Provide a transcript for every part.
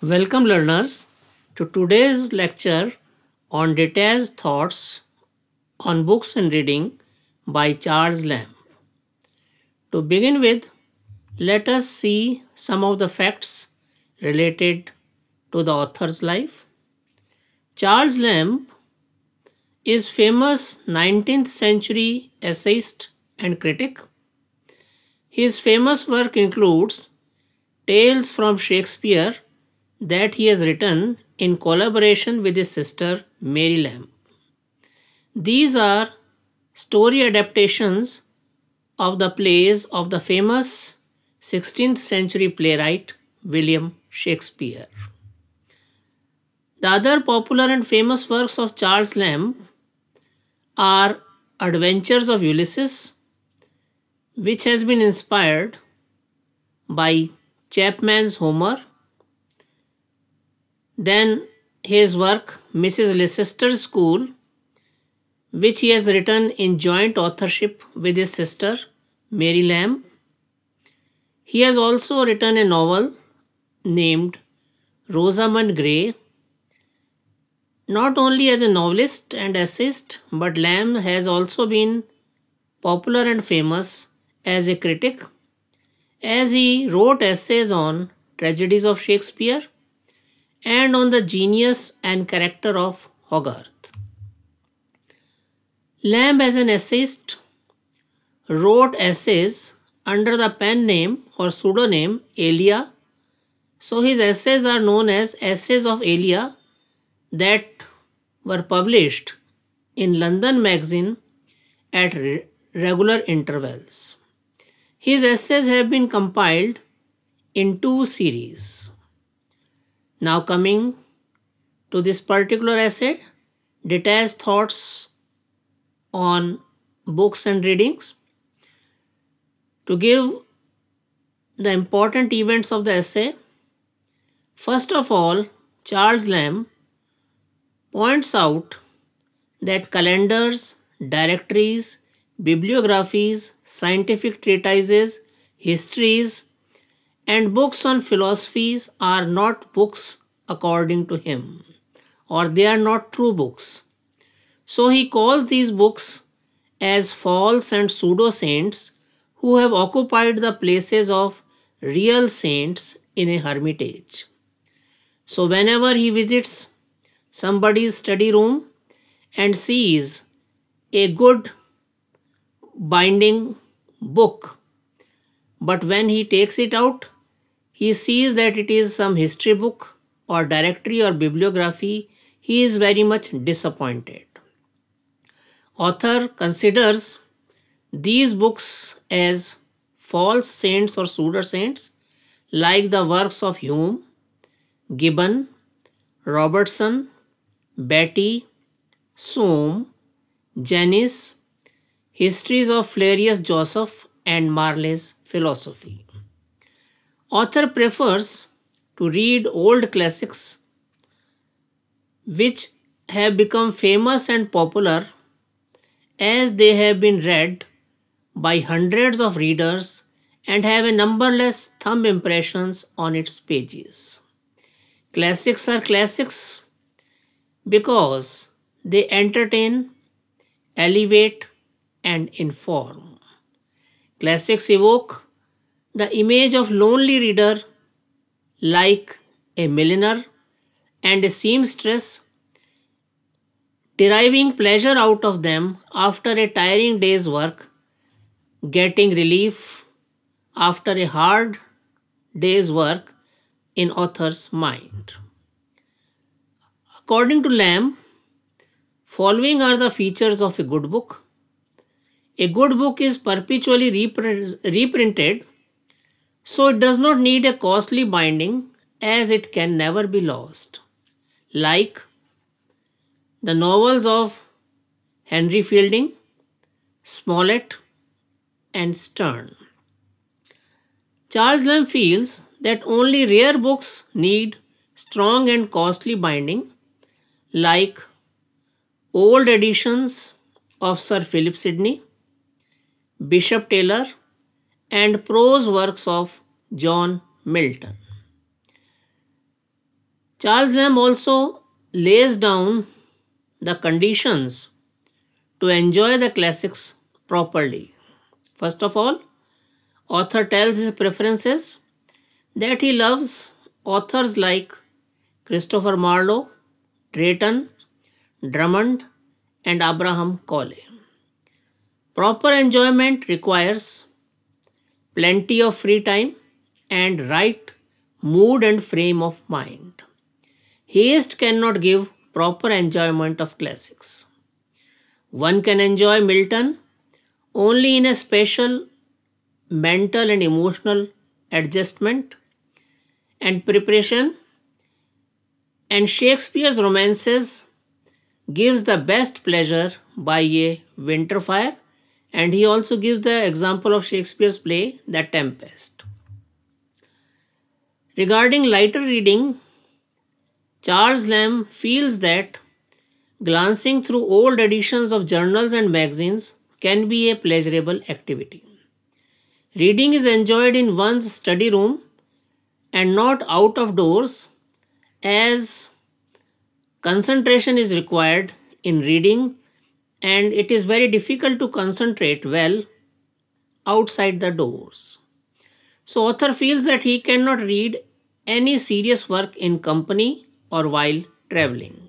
Welcome learners to today's lecture on detached thoughts on books and reading by Charles Lamb. To begin with, let us see some of the facts related to the author's life. Charles Lamb is famous 19th century essayist and critic. His famous work includes Tales from Shakespeare that he has written in collaboration with his sister Mary Lamb. These are story adaptations of the plays of the famous 16th century playwright William Shakespeare. The other popular and famous works of Charles Lamb are Adventures of Ulysses, which has been inspired by Chapman's Homer then his work, Mrs. Leicester's School, which he has written in joint authorship with his sister, Mary Lamb. He has also written a novel named Rosamund Gray. Not only as a novelist and essayist, but Lamb has also been popular and famous as a critic, as he wrote essays on tragedies of Shakespeare and on the genius and character of Hogarth. Lamb, as an essayist, wrote essays under the pen name or pseudonym Elia. So his essays are known as Essays of Elia that were published in London magazine at re regular intervals. His essays have been compiled in two series. Now coming to this particular essay, detached thoughts on books and readings. To give the important events of the essay, first of all, Charles Lamb points out that calendars, directories, bibliographies, scientific treatises, histories, and books on philosophies are not books according to him, or they are not true books. So he calls these books as false and pseudo saints who have occupied the places of real saints in a hermitage. So whenever he visits somebody's study room and sees a good binding book, but when he takes it out, he sees that it is some history book or directory or bibliography. He is very much disappointed. Author considers these books as false saints or pseudo saints like the works of Hume, Gibbon, Robertson, Betty, Soame, Janice, Histories of Flarius Joseph and Marley's Philosophy. Author prefers to read old classics which have become famous and popular as they have been read by hundreds of readers and have a numberless thumb impressions on its pages. Classics are classics because they entertain, elevate, and inform. Classics evoke the image of lonely reader like a milliner and a seamstress deriving pleasure out of them after a tiring day's work, getting relief after a hard day's work in author's mind. According to Lamb, following are the features of a good book. A good book is perpetually reprinted so it does not need a costly binding as it can never be lost. Like the novels of Henry Fielding, Smollett, and Stern. Charles Lamb feels that only rare books need strong and costly binding, like old editions of Sir Philip Sidney, Bishop Taylor, and prose works of John Milton. Charles Lamb also lays down the conditions to enjoy the classics properly. First of all, author tells his preferences that he loves authors like Christopher Marlowe, Drayton, Drummond, and Abraham Cole. Proper enjoyment requires plenty of free time, and right mood and frame of mind. Haste cannot give proper enjoyment of classics. One can enjoy Milton only in a special mental and emotional adjustment and preparation and Shakespeare's romances gives the best pleasure by a winter fire and he also gives the example of Shakespeare's play, The Tempest. Regarding lighter reading, Charles Lamb feels that glancing through old editions of journals and magazines can be a pleasurable activity. Reading is enjoyed in one's study room and not out of doors as concentration is required in reading and it is very difficult to concentrate well outside the doors. So author feels that he cannot read any serious work in company or while traveling.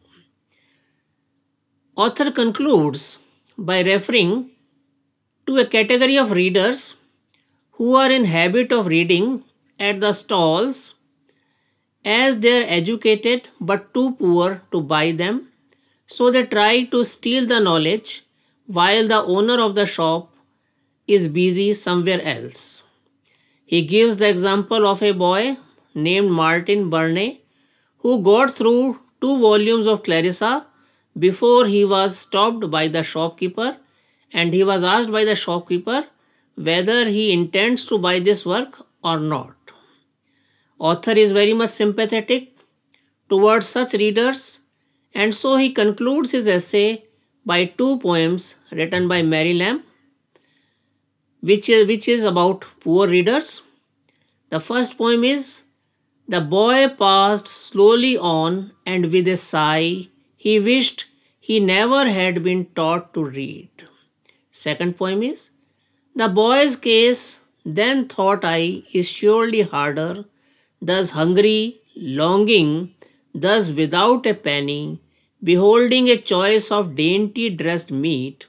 Author concludes by referring to a category of readers who are in habit of reading at the stalls as they are educated but too poor to buy them so they try to steal the knowledge while the owner of the shop is busy somewhere else. He gives the example of a boy named Martin Burney who got through two volumes of Clarissa before he was stopped by the shopkeeper and he was asked by the shopkeeper whether he intends to buy this work or not. Author is very much sympathetic towards such readers and so he concludes his essay by two poems written by Mary Lamb, which is, which is about poor readers. The first poem is The boy passed slowly on, and with a sigh, he wished he never had been taught to read. Second poem is The boy's case, then thought I, is surely harder, thus hungry, longing, Thus, without a penny, beholding a choice of dainty dressed meat,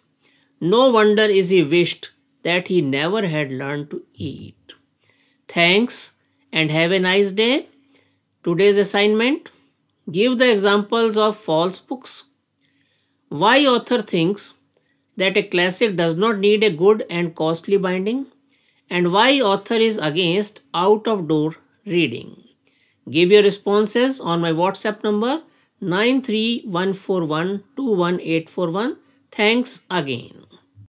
no wonder is he wished that he never had learned to eat. Thanks and have a nice day. Today's assignment Give the examples of false books. Why author thinks that a classic does not need a good and costly binding and why author is against out of door reading. Give your responses on my WhatsApp number nine three one four one two one eight four one. Thanks again.